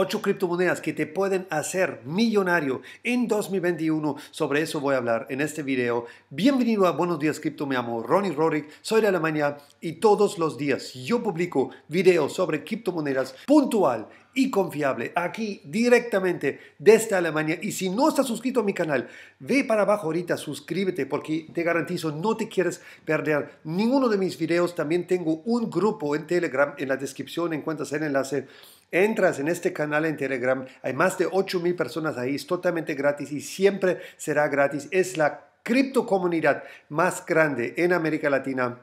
8 criptomonedas que te pueden hacer millonario en 2021. Sobre eso voy a hablar en este video. Bienvenido a Buenos Días Cripto. Me llamo Ronnie Rorick, soy de Alemania y todos los días yo publico videos sobre criptomonedas puntual y confiable aquí directamente desde Alemania. Y si no estás suscrito a mi canal, ve para abajo ahorita, suscríbete porque te garantizo no te quieres perder ninguno de mis videos. También tengo un grupo en Telegram, en la descripción encuentras el enlace Entras en este canal en Telegram, hay más de mil personas ahí, es totalmente gratis y siempre será gratis. Es la cripto comunidad más grande en América Latina.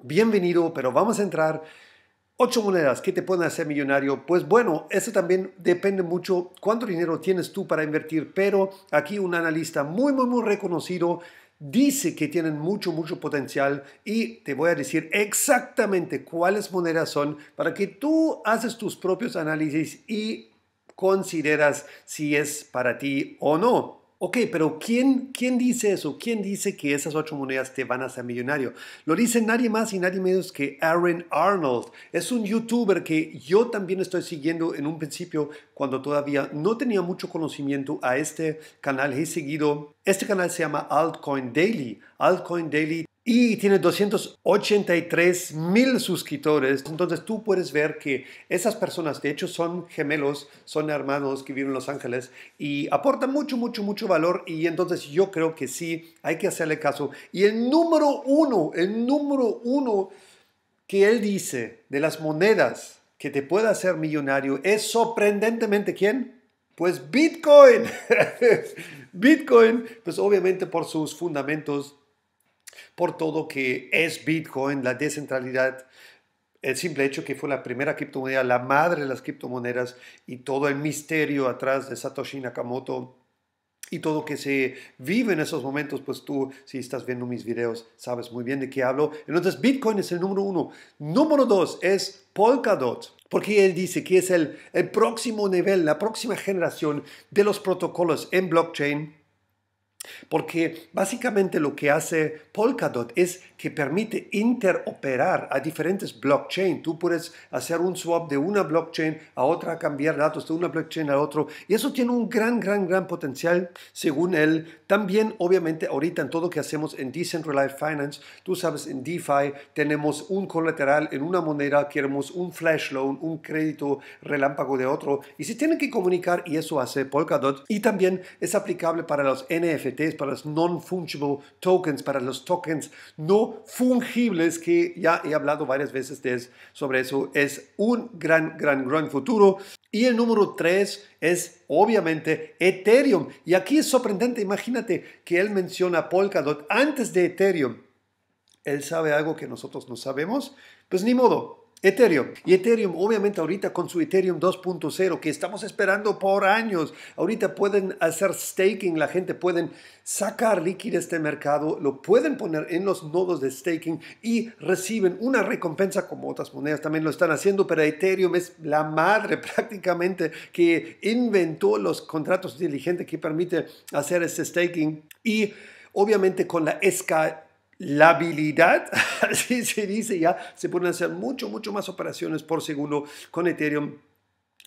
Bienvenido, pero vamos a entrar. Ocho monedas que te pueden hacer millonario. Pues bueno, eso también depende mucho cuánto dinero tienes tú para invertir, pero aquí un analista muy, muy, muy reconocido dice que tienen mucho, mucho potencial y te voy a decir exactamente cuáles monedas son para que tú haces tus propios análisis y consideras si es para ti o no. Ok, pero ¿quién, ¿quién dice eso? ¿Quién dice que esas ocho monedas te van a hacer millonario? Lo dice nadie más y nadie menos que Aaron Arnold. Es un youtuber que yo también estoy siguiendo en un principio cuando todavía no tenía mucho conocimiento a este canal. He seguido, este canal se llama Altcoin Daily. Altcoin Daily y tiene 283 mil suscriptores. Entonces tú puedes ver que esas personas, de hecho, son gemelos, son hermanos que viven en Los Ángeles y aportan mucho, mucho, mucho valor. Y entonces yo creo que sí, hay que hacerle caso. Y el número uno, el número uno que él dice de las monedas que te pueda hacer millonario es sorprendentemente quién? Pues Bitcoin. Bitcoin, pues obviamente por sus fundamentos por todo que es Bitcoin, la descentralidad, el simple hecho que fue la primera criptomoneda, la madre de las criptomonedas y todo el misterio atrás de Satoshi Nakamoto y todo que se vive en esos momentos, pues tú, si estás viendo mis videos, sabes muy bien de qué hablo. Entonces, Bitcoin es el número uno. Número dos es Polkadot, porque él dice que es el, el próximo nivel, la próxima generación de los protocolos en blockchain porque básicamente lo que hace Polkadot es que permite interoperar a diferentes blockchain. Tú puedes hacer un swap de una blockchain a otra, cambiar datos de una blockchain a otra. Y eso tiene un gran, gran, gran potencial, según él. También, obviamente, ahorita en todo lo que hacemos en Decentralized Finance, tú sabes, en DeFi tenemos un colateral en una moneda, queremos un flash loan, un crédito relámpago de otro. Y se tienen que comunicar y eso hace Polkadot. Y también es aplicable para los NFTs es para los non-fungible tokens, para los tokens no fungibles, que ya he hablado varias veces de, sobre eso. Es un gran, gran, gran futuro. Y el número 3 es obviamente Ethereum. Y aquí es sorprendente, imagínate que él menciona Polkadot antes de Ethereum. Él sabe algo que nosotros no sabemos. Pues ni modo, Ethereum. Y Ethereum, obviamente ahorita con su Ethereum 2.0 que estamos esperando por años, ahorita pueden hacer staking, la gente pueden sacar liquidez de este mercado, lo pueden poner en los nodos de staking y reciben una recompensa como otras monedas también lo están haciendo, pero Ethereum es la madre prácticamente que inventó los contratos inteligentes que permite hacer este staking y obviamente con la escala la habilidad, así se dice ya, se pueden hacer mucho, mucho más operaciones por segundo con Ethereum.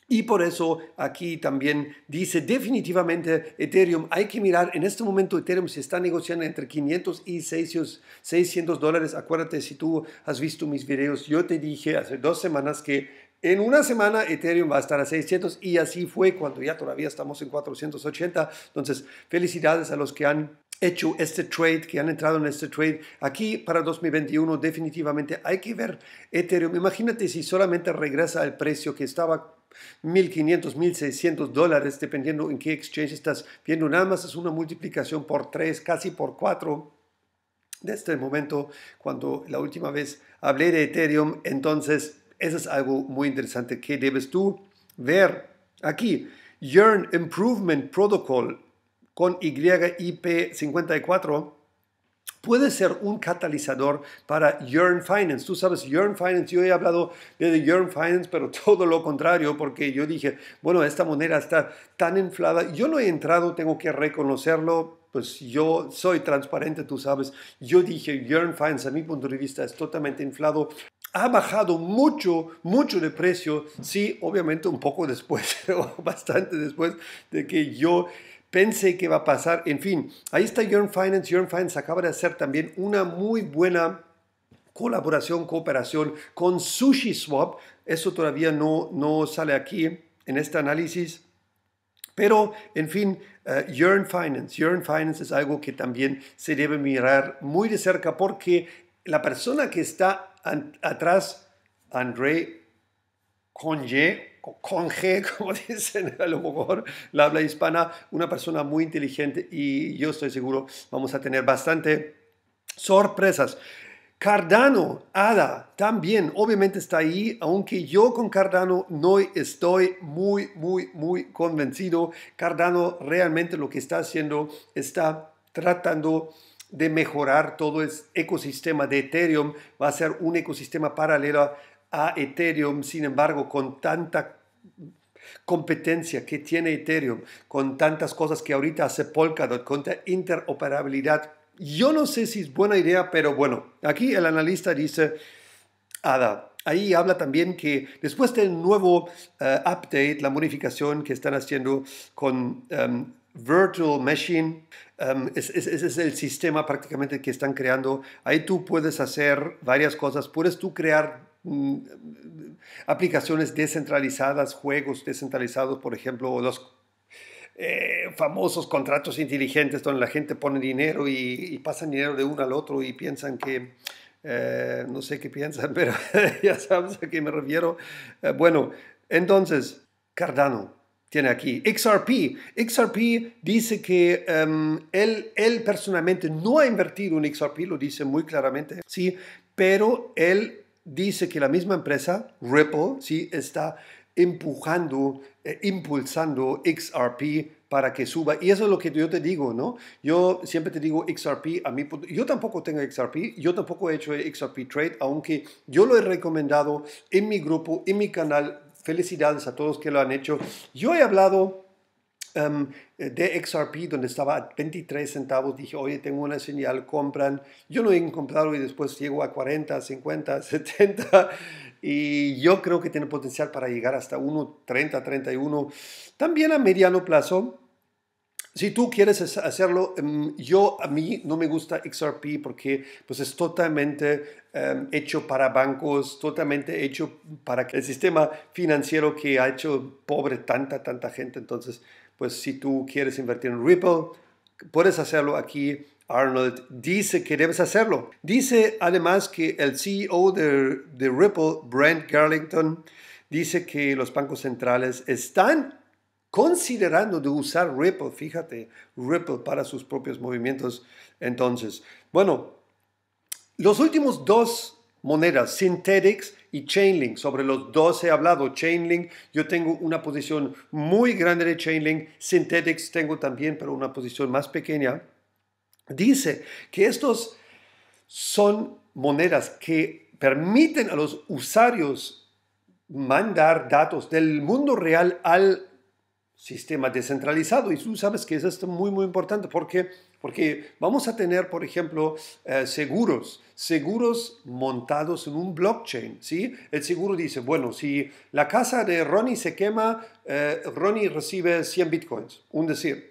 Y por eso aquí también dice definitivamente Ethereum, hay que mirar, en este momento Ethereum se está negociando entre 500 y 600, 600 dólares. Acuérdate si tú has visto mis videos, yo te dije hace dos semanas que en una semana Ethereum va a estar a 600 y así fue cuando ya todavía estamos en 480. Entonces, felicidades a los que han hecho este trade, que han entrado en este trade. Aquí para 2021 definitivamente hay que ver Ethereum. Imagínate si solamente regresa al precio que estaba 1.500, 1.600 dólares, dependiendo en qué exchange estás viendo. Nada más es una multiplicación por 3, casi por 4 de este momento, cuando la última vez hablé de Ethereum. Entonces, eso es algo muy interesante que debes tú ver aquí. Yearn Improvement Protocol con YIP54 puede ser un catalizador para Yearn Finance. Tú sabes, Yearn Finance, yo he hablado de Yearn Finance, pero todo lo contrario, porque yo dije, bueno, esta moneda está tan inflada. Yo no he entrado, tengo que reconocerlo, pues yo soy transparente, tú sabes. Yo dije, Yearn Finance, a mi punto de vista, es totalmente inflado. Ha bajado mucho, mucho de precio, sí, obviamente un poco después, bastante después de que yo Pensé que va a pasar. En fin, ahí está Yearn Finance. Yearn Finance acaba de hacer también una muy buena colaboración, cooperación con SushiSwap. Eso todavía no, no sale aquí en este análisis. Pero, en fin, Yearn eh, Finance. Yearn Finance es algo que también se debe mirar muy de cerca porque la persona que está atrás, André con con G, como dicen a lo mejor la habla hispana, una persona muy inteligente y yo estoy seguro vamos a tener bastante sorpresas. Cardano, ADA, también, obviamente está ahí, aunque yo con Cardano no estoy muy, muy, muy convencido. Cardano realmente lo que está haciendo está tratando de mejorar todo el ecosistema de Ethereum. Va a ser un ecosistema paralelo a Ethereum, sin embargo, con tanta competencia que tiene Ethereum, con tantas cosas que ahorita hace Polkadot, con interoperabilidad, yo no sé si es buena idea, pero bueno, aquí el analista dice, Ada, Ahí habla también que después del nuevo eh, update, la modificación que están haciendo con em, Virtual Machine, em, ese es, es, el sistema prácticamente que están creando. Ahí tú puedes hacer varias cosas. Puedes tú crear Mm, aplicaciones descentralizadas, juegos descentralizados, por ejemplo, los eh, famosos contratos inteligentes donde la gente pone dinero y, pasa pasan dinero de uno al otro y piensan que, eh, no sé qué piensan, pero ya sabes a qué me refiero. Eh, bueno, entonces, Cardano tiene aquí XRP. XRP dice que em, él, él personalmente no ha invertido en XRP, lo dice muy claramente, sí, pero él dice que la misma empresa, Ripple, ¿sí? está empujando, eh, impulsando XRP para que suba. Y eso es lo que yo te digo, ¿no? Yo siempre te digo XRP, a mí, yo tampoco tengo XRP, yo tampoco he hecho XRP Trade, aunque yo lo he recomendado en mi grupo, en mi canal. Felicidades a todos que lo han hecho. Yo he hablado Em, eh, de XRP, donde estaba a 23 centavos, dije, oye, tengo una señal, compran. Yo no he comprado y después llego a 40, 50, 70. Y yo creo que tiene potencial para llegar hasta 1 30, 31. También a mediano plazo, si tú quieres hacerlo, em, yo a mí no me gusta XRP porque pues es totalmente em, hecho para bancos, totalmente hecho para el sistema financiero que ha hecho pobre tanta, tanta gente. Entonces, pues si tú quieres invertir en Ripple, puedes hacerlo aquí. Arnold dice que debes hacerlo. Dice además que el CEO de, de Ripple, Brent Garlington, dice que los bancos centrales están considerando de usar Ripple, fíjate, Ripple para sus propios movimientos. Entonces, bueno, los últimos dos monedas, Synthetics y Chainlink. Sobre los dos he hablado. Chainlink, yo tengo una posición muy grande de Chainlink. Synthetix tengo también, pero una posición más pequeña. Dice que estos son monedas que permiten a los usuarios mandar datos del mundo real al sistema descentralizado. Y tú sabes que eso es muy, muy importante porque porque vamos a tener, por ejemplo, eh, seguros, seguros montados en un blockchain. ¿sí? El seguro dice, bueno, si la casa de Ronnie se quema, eh, Ronnie recibe 100 bitcoins, un decir.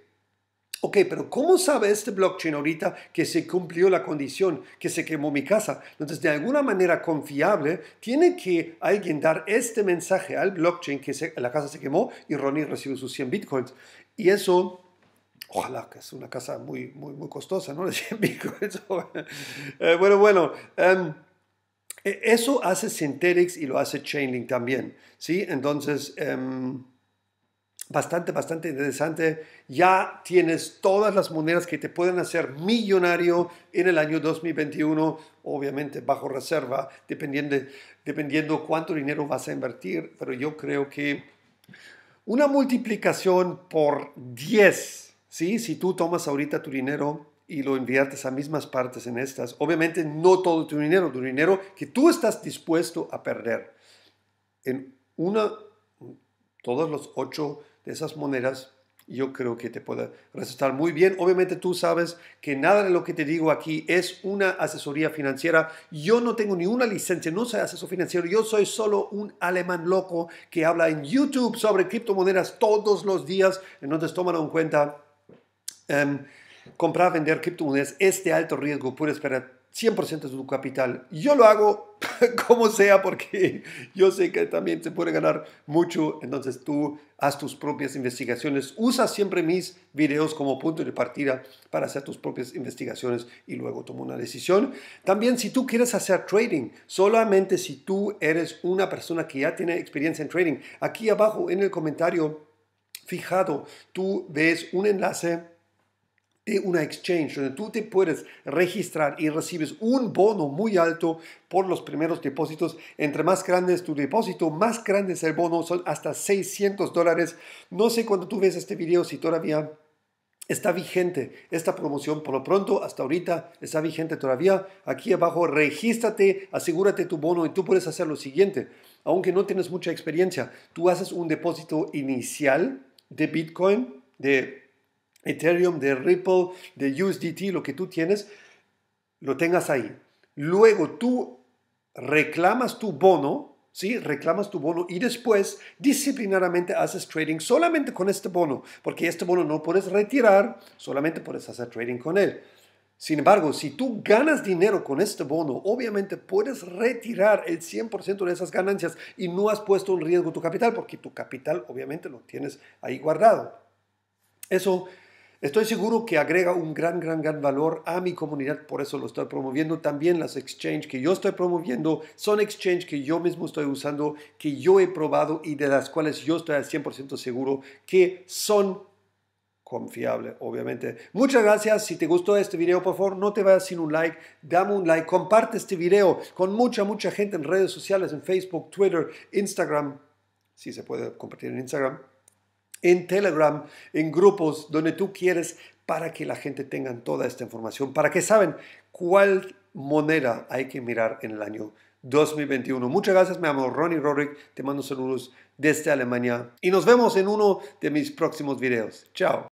Ok, pero ¿cómo sabe este blockchain ahorita que se cumplió la condición, que se quemó mi casa? Entonces, de alguna manera confiable, tiene que alguien dar este mensaje al blockchain que la casa se quemó y Ronnie recibe sus 100 bitcoins. Y eso Ojalá, que es una casa muy, muy, muy costosa, ¿no? Eh, bueno, bueno. Em, e, eso hace Synthetix y lo hace Chainlink también, ¿sí? Entonces, em, bastante, bastante interesante. Ya tienes todas las monedas que te pueden hacer millonario en el año 2021, obviamente bajo reserva, dependiendo, dependiendo cuánto dinero vas a invertir, pero yo creo que una multiplicación por 10 ¿sí? Si tú tomas ahorita tu dinero y lo inviertes a mismas partes en estas, obviamente no todo tu dinero, tu dinero que tú estás dispuesto a perder. En una, todos los ocho de esas monedas, yo creo que te puede resultar muy bien. Obviamente tú sabes que nada de lo que te digo aquí es una asesoría financiera. Yo no tengo ni una licencia, no soy asesor financiero, yo soy solo un alemán loco que habla en YouTube sobre criptomonedas todos los días, entonces toman en cuenta Em, comprar, vender criptomonedas es de alto riesgo, puedes esperar 100% de tu capital. Yo lo hago como sea porque yo sé que también se puede ganar mucho, entonces tú haz tus propias investigaciones, usa siempre mis videos como punto de partida para hacer tus propias investigaciones y luego toma una decisión. También si tú quieres hacer trading, solamente si tú eres una persona que ya tiene experiencia en trading, aquí abajo en el comentario fijado tú ves un enlace de una exchange, donde tú te puedes registrar y recibes un bono muy alto por los primeros depósitos. Entre más grande es tu depósito, más grande es el bono, son hasta 600 dólares. No sé cuando tú ves este video si todavía está vigente esta promoción. Por lo pronto, hasta ahorita está vigente todavía. Aquí abajo, regístrate, asegúrate tu bono y tú puedes hacer lo siguiente. Aunque no tienes mucha experiencia, tú haces un depósito inicial de Bitcoin de Ethereum, de Ripple, de USDT, lo que tú tienes, lo tengas ahí. Luego tú reclamas tu bono, ¿sí? Reclamas tu bono y después disciplinariamente haces trading solamente con este bono, porque este bono no puedes retirar, solamente puedes hacer trading con él. Sin embargo, si tú ganas dinero con este bono, obviamente puedes retirar el 100% de esas ganancias y no has puesto en riesgo tu capital, porque tu capital obviamente lo tienes ahí guardado. Eso Estoy seguro que agrega un gran, gran, gran valor a mi comunidad, por eso lo estoy promoviendo. También las exchanges que yo estoy promoviendo son exchanges que yo mismo estoy usando, que yo he probado y de las cuales yo estoy al 100% seguro que son confiables, obviamente. Muchas gracias. Si te gustó este video, por favor, no te vayas sin un like. Dame un like. Comparte este video con mucha, mucha gente en redes sociales, en Facebook, Twitter, Instagram. Si sí, se puede compartir en Instagram en Telegram, en grupos donde tú quieres para que la gente tenga toda esta información, para que saben cuál moneda hay que mirar en el año 2021. Muchas gracias, me llamo Ronnie Rorick. te mando saludos desde Alemania y nos vemos en uno de mis próximos videos. Chao.